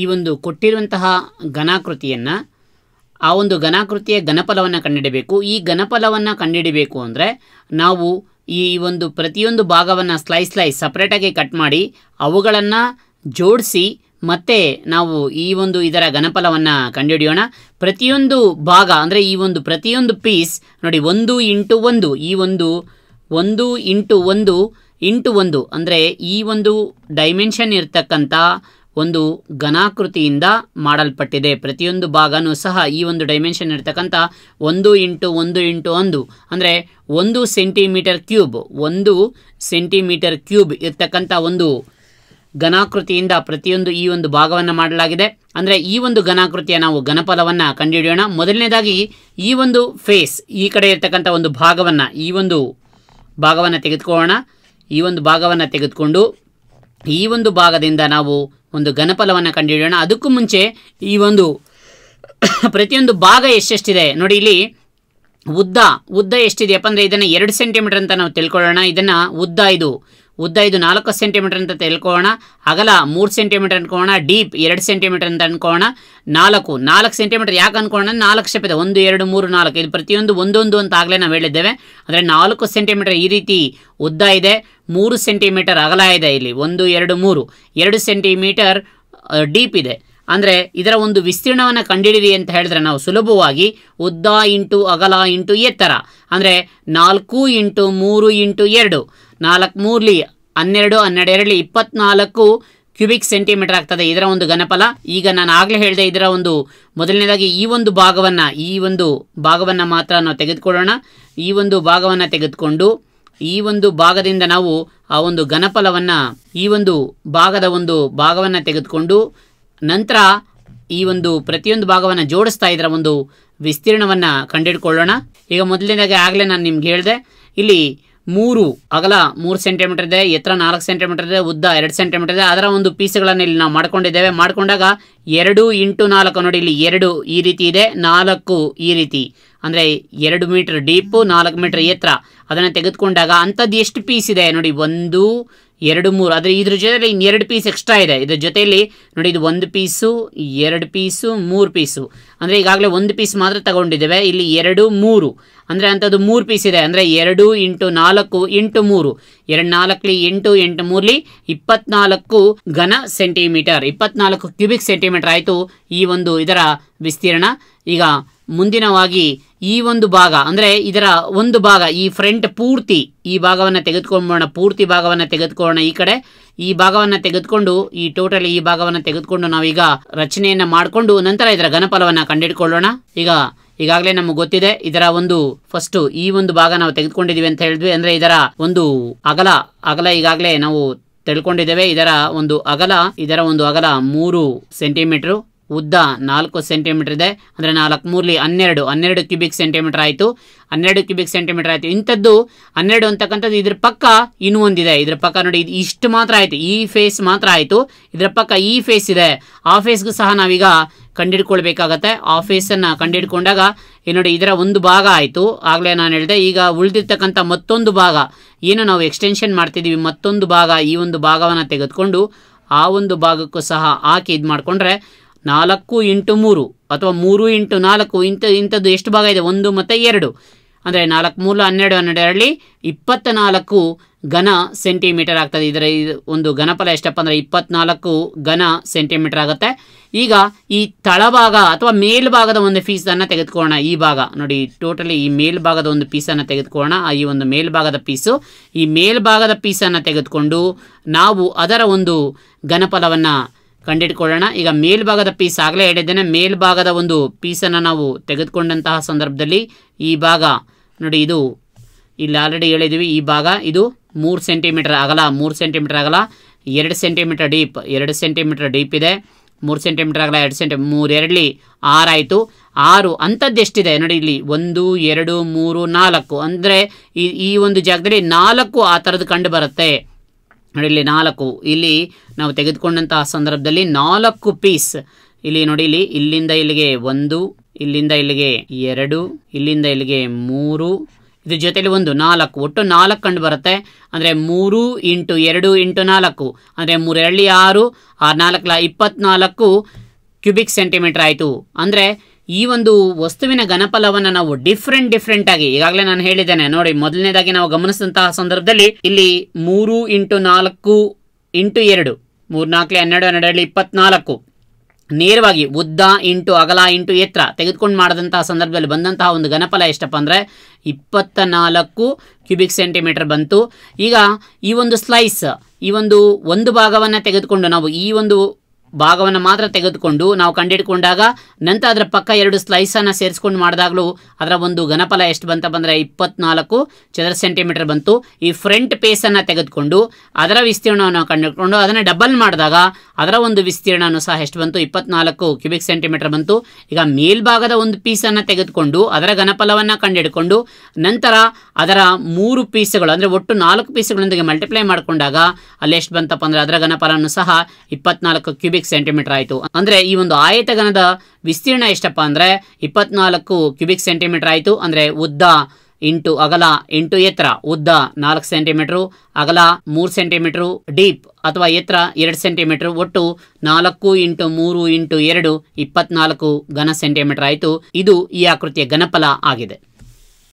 ಈ ಒಂದು ಕೊಟ್ಟಿರುವಂತಹ ಘನಾಕೃತಿಯನ್ನು ಆ ಒಂದು ಘನಾಕೃತಿಯ ಘನಫಲವನ್ನು ಕಂಡುಹಿಡಬೇಕು ಈ ಘನಫಲವನ್ನು ಕಂಡುಹಿಡಬೇಕು ಅಂದರೆ ನಾವು ಈ ಒಂದು ಪ್ರತಿಯೊಂದು ಭಾಗವನ್ನು ಸ್ಲೈಸ್ ಸ್ಲೈಸ್ ಸಪ್ರೇಟಾಗಿ ಕಟ್ ಮಾಡಿ ಅವುಗಳನ್ನು ಜೋಡಿಸಿ ಮತ್ತೆ ನಾವು ಈ ಒಂದು ಇದರ ಘನಫಲವನ್ನು ಕಂಡುಹಿಡಿಯೋಣ ಪ್ರತಿಯೊಂದು ಭಾಗ ಅಂದರೆ ಈ ಒಂದು ಪ್ರತಿಯೊಂದು ಪೀಸ್ ನೋಡಿ ಒಂದು ಇಂಟು ಒಂದು ಈ ಒಂದು ಒಂದು ಇಂಟು ಒಂದು ಇಂಟು ಒಂದು ಅಂದರೆ ಈ ಒಂದು ಡೈಮೆನ್ಷನ್ ಇರತಕ್ಕಂಥ ಒಂದು ಘನಾಕೃತಿಯಿಂದ ಮಾಡಲ್ಪಟ್ಟಿದೆ ಪ್ರತಿಯೊಂದು ಭಾಗನೂ ಸಹ ಈ ಒಂದು ಡೈಮೆನ್ಷನ್ ಇರ್ತಕ್ಕಂಥ ಒಂದು ಇಂಟು ಒಂದು ಇಂಟು ಒಂದು ಅಂದರೆ ಒಂದು ಸೆಂಟಿಮೀಟರ್ ಕ್ಯೂಬ್ ಒಂದು ಸೆಂಟಿಮೀಟರ್ ಕ್ಯೂಬ್ ಇರ್ತಕ್ಕಂಥ ಒಂದು ಘನಾಕೃತಿಯಿಂದ ಪ್ರತಿಯೊಂದು ಈ ಒಂದು ಭಾಗವನ್ನು ಮಾಡಲಾಗಿದೆ ಅಂದರೆ ಈ ಒಂದು ಘನಾಕೃತಿಯ ನಾವು ಘನಫಲವನ್ನು ಕಂಡುಹಿಡಿಯೋಣ ಮೊದಲನೇದಾಗಿ ಈ ಒಂದು ಫೇಸ್ ಈ ಕಡೆ ಇರ್ತಕ್ಕಂಥ ಒಂದು ಭಾಗವನ್ನು ಈ ಒಂದು ಭಾಗವನ್ನು ತೆಗೆದುಕೊಳ್ಳೋಣ ಈ ಒಂದು ಭಾಗವನ್ನು ತೆಗೆದುಕೊಂಡು ಈ ಒಂದು ಭಾಗದಿಂದ ನಾವು ಒಂದು ಘನಫಲವನ್ನು ಕಂಡುಹಿಡಿಯೋಣ ಅದಕ್ಕೂ ಮುಂಚೆ ಈ ಒಂದು ಪ್ರತಿಯೊಂದು ಭಾಗ ಎಷ್ಟೆಷ್ಟಿದೆ ನೋಡಿ ಇಲ್ಲಿ ಉದ್ದ ಉದ್ದ ಎಷ್ಟಿದೆಯಪ್ಪ ಅಂದರೆ ಇದನ್ನು ಎರಡು ಸೆಂಟಿಮೀಟರ್ ಅಂತ ನಾವು ತಿಳ್ಕೊಳ್ಳೋಣ ಇದನ್ನು ಉದ್ದ ಇದು ಉದ್ದ ಇದು ನಾಲ್ಕು ಸೆಂಟಿಮೀಟರ್ ಅಂತ ತಿಳ್ಕೊಳ್ಳೋಣ ಅಗಲ ಮೂರು ಸೆಂಟಿಮೀಟರ್ ಅನ್ಕೋಣ ಡೀಪ್ ಎರಡು ಸೆಂಟಿಮೀಟರ್ ಅಂತ ಅನ್ಕೋಣ ನಾಲ್ಕು ನಾಲ್ಕು ಸೆಂಟಿಮೀಟರ್ ಯಾಕೆ ಅನ್ಕೊಳ್ಳೋಣ ನಾಲ್ಕು ಶೆಪ್ ಇದೆ ಒಂದು ಎರಡು ಮೂರು ನಾಲ್ಕು ಇದು ಪ್ರತಿಯೊಂದು ಒಂದೊಂದು ಅಂತ ಆಗಲೇ ನಾವು ಹೇಳಿದ್ದೇವೆ ಅಂದರೆ ನಾಲ್ಕು ಸೆಂಟಿಮೀಟರ್ ಈ ರೀತಿ ಉದ್ದ ಇದೆ ಮೂರು ಸೆಂಟಿಮೀಟರ್ ಅಗಲ ಇದೆ ಇಲ್ಲಿ ಒಂದು ಎರಡು ಮೂರು ಎರಡು ಸೆಂಟಿಮೀಟರ್ ಡೀಪ್ ಇದೆ ಅಂದರೆ ಇದರ ಒಂದು ವಿಸ್ತೀರ್ಣವನ್ನು ಕಂಡುಹಿಡಿರಿ ಅಂತ ಹೇಳಿದ್ರೆ ನಾವು ಸುಲಭವಾಗಿ ಉದ್ದ ಇಂಟು ಅಗಲ ಇಂಟು ಎತ್ತರ ಅಂದರೆ ನಾಲ್ಕು ಇಂಟು ಮೂರು ಇಂಟು ಎರಡು ನಾಲ್ಕು ಮೂರ್ಲಿ ಹನ್ನೆರಡು ಹನ್ನೆರಡು ಇಪ್ಪತ್ನಾಲ್ಕು ಕ್ಯೂಬಿಕ್ ಸೆಂಟಿಮೀಟರ್ ಆಗ್ತದೆ ಇದರ ಒಂದು ಘನಫಲ ಈಗ ನಾನು ಆಗಲೇ ಹೇಳಿದೆ ಇದರ ಒಂದು ಮೊದಲನೇದಾಗಿ ಈ ಒಂದು ಭಾಗವನ್ನು ಈ ಒಂದು ಭಾಗವನ್ನು ಮಾತ್ರ ನಾವು ತೆಗೆದುಕೊಳ್ಳೋಣ ಈ ಒಂದು ಭಾಗವನ್ನು ತೆಗೆದುಕೊಂಡು ಈ ಒಂದು ಭಾಗದಿಂದ ನಾವು ಆ ಒಂದು ಘನಫಲವನ್ನು ಈ ಒಂದು ಭಾಗದ ಒಂದು ಭಾಗವನ್ನು ತೆಗೆದುಕೊಂಡು ನಂತರ ಈ ಒಂದು ಪ್ರತಿಯೊಂದು ಭಾಗವನ್ನು ಜೋಡಿಸ್ತಾ ಇದರ ಒಂದು ವಿಸ್ತೀರ್ಣವನ್ನು ಕಂಡಿಡ್ಕೊಳ್ಳೋಣ ಈಗ ಮೊದಲನೇದಾಗಿ ಆಗಲೇ ನಾನು ನಿಮ್ಗೆ ಹೇಳಿದೆ ಇಲ್ಲಿ ಮೂರು ಅಗಲ ಮೂರು ಸೆಂಟಿಮೀಟರ್ ಇದೆ ಎತ್ತರ ನಾಲ್ಕು ಸೆಂಟಿಮೀಟರ್ ಇದೆ ಉದ್ದ ಎರಡು ಸೆಂಟಿಮೀಟರ್ ಇದೆ ಅದರ ಒಂದು ಪೀಸ್ಗಳನ್ನು ಇಲ್ಲಿ ನಾವು ಮಾಡ್ಕೊಂಡಿದ್ದೇವೆ ಮಾಡಿಕೊಂಡಾಗ ಎರಡು ಇಂಟು ನಾಲ್ಕು ನೋಡಿ ಇಲ್ಲಿ ಎರಡು ಈ ರೀತಿ ಇದೆ ನಾಲ್ಕು ಈ ರೀತಿ ಅಂದರೆ ಎರಡು ಮೀಟರ್ ಡೀಪು ನಾಲ್ಕು ಮೀಟರ್ ಎತ್ತರ ಅದನ್ನು ತೆಗೆದುಕೊಂಡಾಗ ಅಂಥದ್ದು ಎಷ್ಟು ಪೀಸ್ ಇದೆ ನೋಡಿ ಒಂದು ಎರಡು ಮೂರು ಆದರೆ ಇದ್ರ ಇನ್ನು ಎರಡು ಪೀಸ್ ಎಕ್ಸ್ಟ್ರಾ ಇದೆ ಇದ್ರ ಜೊತೆಯಲ್ಲಿ ನೋಡಿ ಇದು ಒಂದು ಪೀಸು ಎರಡು ಪೀಸು ಮೂರು ಪೀಸು ಅಂದರೆ ಈಗಾಗಲೇ ಒಂದು ಪೀಸ್ ಮಾತ್ರ ತಗೊಂಡಿದ್ದೇವೆ ಇಲ್ಲಿ ಎರಡು ಮೂರು ಅಂದರೆ ಅಂಥದ್ದು ಮೂರು ಪೀಸ್ ಇದೆ ಅಂದರೆ ಎರಡು ಇಂಟು ನಾಲ್ಕು ಇಂಟು ಮೂರು ಎರಡು ನಾಲ್ಕಲಿ ಎಂಟು ಎಂಟು ಮೂರಲಿ ಇಪ್ಪತ್ನಾಲ್ಕು ಘನ ಸೆಂಟಿಮೀಟರ್ ಇಪ್ಪತ್ನಾಲ್ಕು ಕ್ಯೂಬಿಕ್ ಸೆಂಟಿಮೀಟರ್ ಆಯಿತು ಈ ಒಂದು ಇದರ ವಿಸ್ತೀರ್ಣ ಈಗ ಮುಂದಿನವಾಗಿ ಈ ಒಂದು ಭಾಗ ಅಂದ್ರೆ ಇದರ ಒಂದು ಭಾಗ ಈ ಫ್ರಂಟ್ ಪೂರ್ತಿ ಈ ಭಾಗವನ್ನು ತೆಗೆದುಕೊಂಡ್ಬೋಣ ಪೂರ್ತಿ ಭಾಗವನ್ನು ತೆಗೆದುಕೊಳ್ಳೋಣ ಈ ಕಡೆ ಈ ಭಾಗವನ್ನು ತೆಗೆದುಕೊಂಡು ಈ ಟೋಟಲ್ ಈ ಭಾಗವನ್ನು ತೆಗೆದುಕೊಂಡು ನಾವೀಗ ರಚನೆಯನ್ನ ಮಾಡಿಕೊಂಡು ನಂತರ ಇದರ ಘನಫಲವನ್ನು ಕಂಡಿಡ್ಕೊಳ್ಳೋಣ ಈಗ ಈಗಾಗಲೇ ನಮಗೆ ಗೊತ್ತಿದೆ ಇದರ ಒಂದು ಫಸ್ಟ್ ಈ ಒಂದು ಭಾಗ ನಾವು ತೆಗೆದುಕೊಂಡಿದೀವಿ ಅಂತ ಹೇಳಿದ್ವಿ ಅಂದ್ರೆ ಇದರ ಒಂದು ಅಗಲ ಅಗಲ ಈಗಾಗಲೇ ನಾವು ತಿಳ್ಕೊಂಡಿದ್ದೇವೆ ಇದರ ಒಂದು ಅಗಲ ಇದರ ಒಂದು ಅಗಲ ಮೂರು ಸೆಂಟಿಮೀಟರ್ ಉದ್ದ ನಾಲ್ಕು ಸೆಂಟಿಮೀಟರ್ ಇದೆ ಅಂದರೆ ನಾಲ್ಕು ಮೂರ್ಲಿ ಹನ್ನೆರಡು ಹನ್ನೆರಡು ಕ್ಯೂಬಿಕ್ ಸೆಂಟಿಮೀಟರ್ ಆಯಿತು ಹನ್ನೆರಡು ಕ್ಯೂಬಿಕ್ ಸೆಂಟಿಮೀಟರ್ ಆಯಿತು ಇಂಥದ್ದು ಹನ್ನೆರಡು ಅಂತಕ್ಕಂಥದ್ದು ಇದ್ರ ಪಕ್ಕ ಇನ್ನೂ ಒಂದಿದೆ ಇದ್ರ ಪಕ್ಕ ನೋಡಿ ಇದು ಇಷ್ಟು ಮಾತ್ರ ಆಯಿತು ಈ ಫೇಸ್ ಮಾತ್ರ ಆಯಿತು ಇದರ ಪಕ್ಕ ಈ ಫೇಸ್ ಇದೆ ಆ ಫೇಸ್ಗೂ ಸಹ ನಾವೀಗ ಕಂಡಿಡ್ಕೊಳ್ಬೇಕಾಗತ್ತೆ ಆ ಫೇಸನ್ನು ಕಂಡಿಡ್ಕೊಂಡಾಗ ಈ ನೋಡಿ ಇದರ ಒಂದು ಭಾಗ ಆಯಿತು ಆಗಲೇ ನಾನು ಹೇಳಿದೆ ಈಗ ಉಳಿದಿರ್ತಕ್ಕಂಥ ಮತ್ತೊಂದು ಭಾಗ ಏನು ನಾವು ಎಕ್ಸ್ಟೆನ್ಷನ್ ಮಾಡ್ತಿದ್ದೀವಿ ಮತ್ತೊಂದು ಭಾಗ ಈ ಒಂದು ಭಾಗವನ್ನು ತೆಗೆದುಕೊಂಡು ಆ ಒಂದು ಭಾಗಕ್ಕೂ ಸಹ ಹಾಕಿ ಇದು ಮಾಡಿಕೊಂಡ್ರೆ ನಾಲ್ಕು ಇಂಟು ಮೂರು ಅಥವಾ ಮೂರು ಇಂಟು ನಾಲ್ಕು ಇಂಥ ಇಂಥದ್ದು ಎಷ್ಟು ಭಾಗ ಇದೆ ಒಂದು ಮತ್ತು ಎರಡು ಅಂದರೆ ನಾಲ್ಕು ಮೂರು ಹನ್ನೆರಡು ಹನ್ನೆರಡರಲ್ಲಿ ಇಪ್ಪತ್ತ ನಾಲ್ಕು ಘನ ಸೆಂಟಿಮೀಟರ್ ಆಗ್ತದೆ ಇದರ ಒಂದು ಘನಫಲ ಎಷ್ಟಪ್ಪ ಅಂದರೆ ಇಪ್ಪತ್ನಾಲ್ಕು ಘನ ಸೆಂಟಿಮೀಟರ್ ಆಗುತ್ತೆ ಈಗ ಈ ತಳಭಾಗ ಅಥವಾ ಮೇಲ್ಭಾಗದ ಒಂದು ಪೀಸನ್ನು ತೆಗೆದುಕೊಳ್ಳೋಣ ಈ ಭಾಗ ನೋಡಿ ಟೋಟಲಿ ಈ ಮೇಲ್ಭಾಗದ ಒಂದು ಪೀಸನ್ನು ತೆಗೆದುಕೊಳ್ಳೋಣ ಈ ಒಂದು ಮೇಲ್ಭಾಗದ ಪೀಸು ಈ ಮೇಲ್ಭಾಗದ ಪೀಸನ್ನು ತೆಗೆದುಕೊಂಡು ನಾವು ಅದರ ಒಂದು ಘನಫಲವನ್ನು ಕಂಡಿಡ್ಕೊಳ್ಳೋಣ ಈಗ ಮೇಲ್ಭಾಗದ ಪೀಸ್ ಆಗಲೇ ಹೇಳಿದ್ದೇನೆ ಮೇಲ್ಭಾಗದ ಒಂದು ಪೀಸನ್ನು ನಾವು ತೆಗೆದುಕೊಂಡಂತಹ ಸಂದರ್ಭದಲ್ಲಿ ಈ ಭಾಗ ನೋಡಿ ಇದು ಇಲ್ಲಿ ಆಲ್ರೆಡಿ ಹೇಳಿದ್ದೀವಿ ಈ ಭಾಗ ಇದು ಮೂರು ಸೆಂಟಿಮೀಟರ್ ಆಗಲ್ಲ ಮೂರು ಸೆಂಟಿಮೀಟರ್ ಆಗಲ್ಲ ಎರಡು ಸೆಂಟಿಮೀಟರ್ ಡೀಪ್ ಎರಡು ಸೆಂಟಿಮೀಟರ್ ಡೀಪ್ ಇದೆ ಮೂರು ಸೆಂಟಿಮೀಟರ್ ಆಗಲ್ಲ ಎರಡು ಸೆಂಟಿ ಮೂರು ಎರಡಲಿ ಆರಾಯಿತು ಆರು ಅಂಥದ್ದು ಎಷ್ಟಿದೆ ನೋಡಿ ಇಲ್ಲಿ ಒಂದು ಎರಡು ಮೂರು ನಾಲ್ಕು ಅಂದರೆ ಈ ಈ ಒಂದು ಜಾಗದಲ್ಲಿ ನಾಲ್ಕು ಆ ಥರದ್ದು ಕಂಡು ಬರುತ್ತೆ ನೋಡಿ ಇಲ್ಲಿ ನಾಲ್ಕು ಇಲ್ಲಿ ನಾವು ತೆಗೆದುಕೊಂಡಂತಹ ಸಂದರ್ಭದಲ್ಲಿ ನಾಲ್ಕು ಪೀಸ್ ಇಲ್ಲಿ ನೋಡಿ ಇಲ್ಲಿ ಇಲ್ಲಿಂದ ಇಲ್ಲಿಗೆ ಒಂದು ಇಲ್ಲಿಂದ ಇಲ್ಲಿಗೆ ಎರಡು ಇಲ್ಲಿಂದ ಇಲ್ಲಿಗೆ ಮೂರು ಇದ್ರ ಜೊತೆಲಿ ಒಂದು ನಾಲ್ಕು ಒಟ್ಟು ನಾಲ್ಕು ಕಂಡು ಬರುತ್ತೆ ಅಂದರೆ ಮೂರು ಇಂಟು ಎರಡು ಇಂಟು ನಾಲ್ಕು ಅಂದರೆ ಮೂರೆರಳಿ ಆರು ಆರು ನಾಲ್ಕು ಇಪ್ಪತ್ನಾಲ್ಕು ಕ್ಯೂಬಿಕ್ ಸೆಂಟಿಮೀಟರ್ ಆಯಿತು ಅಂದರೆ ಈ ಒಂದು ವಸ್ತುವಿನ ಘನಫಲವನ್ನ ನಾವು ಡಿಫ್ರೆಂಟ್ ಡಿಫ್ರೆಂಟ್ ಆಗಿ ಈಗಾಗಲೇ ನಾನು ಹೇಳಿದ್ದೇನೆ ನೋಡಿ ಮೊದಲನೇದಾಗಿ ನಾವು ಗಮನಿಸಿದಂತಹ ಸಂದರ್ಭದಲ್ಲಿ ಇಲ್ಲಿ ಮೂರು ಇಂಟು ನಾಲ್ಕು ಇಂಟು ಎರಡು ಮೂರ್ನಾಲ್ಕು ಹನ್ನೆರಡು ಹನ್ನೆರಡು ಇಪ್ಪತ್ನಾಲ್ಕು ನೇರವಾಗಿ ಉದ್ದ ಇಂಟು ಅಗಲ ಇಂಟು ಎತ್ತರ ತೆಗೆದುಕೊಂಡು ಮಾಡಿದಂತಹ ಸಂದರ್ಭದಲ್ಲಿ ಬಂದಂತಹ ಒಂದು ಘನಫಲ ಎಷ್ಟಪ್ಪ ಅಂದರೆ ಇಪ್ಪತ್ತ ನಾಲ್ಕು ಕ್ಯೂಬಿಕ್ ಸೆಂಟಿಮೀಟರ್ ಬಂತು ಈಗ ಈ ಒಂದು ಸ್ಲೈಸ್ ಈ ಒಂದು ಒಂದು ಭಾಗವನ್ನು ತೆಗೆದುಕೊಂಡು ನಾವು ಈ ಒಂದು ಭಾಗವನ್ನು ಮಾತ್ರ ತೆಗೆದುಕೊಂಡು ನಾವು ಕಂಡಿಡ್ಕೊಂಡಾಗ ನಂತರ ಅದರ ಪಕ್ಕ ಎರಡು ಸ್ಲೈಸನ್ನು ಸೇರಿಸ್ಕೊಂಡು ಮಾಡಿದಾಗಲೂ ಅದರ ಒಂದು ಘನಫಲ ಎಷ್ಟು ಬಂತ ಬಂದರೆ ಇಪ್ಪತ್ನಾಲ್ಕು ಚದರ ಸೆಂಟಿಮೀಟರ್ ಬಂತು ಈ ಫ್ರಂಟ್ ಪೇಸನ್ನು ತೆಗೆದುಕೊಂಡು ಅದರ ವಿಸ್ತೀರ್ಣವನ್ನು ನಾವು ಕಂಡುಕೊಂಡು ಅದನ್ನು ಡಬಲ್ ಮಾಡಿದಾಗ ಅದರ ಒಂದು ವಿಸ್ತೀರ್ಣವೂ ಸಹ ಎಷ್ಟು ಬಂತು ಇಪ್ಪತ್ನಾಲ್ಕು ಕ್ಯೂಬಿಕ್ ಸೆಂಟಿಮೀಟರ್ ಬಂತು ಈಗ ಮೇಲ್ಭಾಗದ ಒಂದು ಪೀಸನ್ನು ತೆಗೆದುಕೊಂಡು ಅದರ ಘನಫಲವನ್ನು ಕಂಡಿಡ್ಕೊಂಡು ನಂತರ ಅದರ ಮೂರು ಪೀಸ್ಗಳು ಅಂದರೆ ಒಟ್ಟು ನಾಲ್ಕು ಪೀಸ್ಗಳೊಂದಿಗೆ ಮಲ್ಟಿಪ್ಲೈ ಮಾಡಿಕೊಂಡಾಗ ಅಲ್ಲಿ ಎಷ್ಟು ಬಂತಪ್ಪ ಅಂದರೆ ಅದರ ಘನಫಲವನ್ನು ಸಹ ಇಪ್ಪತ್ನಾಲ್ಕು ಕ್ಯೂಬಿಕ್ ಕ್ಯೂಬಿಕ್ ಸೆಂಟಿಮೀಟರ್ ಆಯಿತು ಅಂದರೆ ಈ ಒಂದು ಆಯತಗನದ ವಿಸ್ತೀರ್ಣ ಎಷ್ಟಪ್ಪ ಅಂದರೆ ಇಪ್ಪತ್ನಾಲ್ಕು ಕ್ಯೂಬಿಕ್ ಸೆಂಟಿಮೀಟರ್ ಆಯಿತು ಅಂದರೆ ಉದ್ದ ಇಂಟು ಅಗಲ ಇಂಟು ಎತ್ತರ ಉದ್ದ ನಾಲ್ಕು ಸೆಂಟಿಮೀಟರ್ ಅಗಲ ಮೂರು ಸೆಂಟಿಮೀಟರ್ ಡೀಪ್ ಅಥವಾ ಎತ್ತರ ಎರಡು ಸೆಂಟಿಮೀಟರ್ ಒಟ್ಟು ನಾಲ್ಕು ಇಂಟು ಮೂರು ಇಂಟು ಎರಡು ಇಪ್ಪತ್ನಾಲ್ಕು ಘನ ಸೆಂಟಿಮೀಟರ್ ಆಯಿತು ಇದು ಈ ಆಕೃತಿಯ ಘನಫಲ ಆಗಿದೆ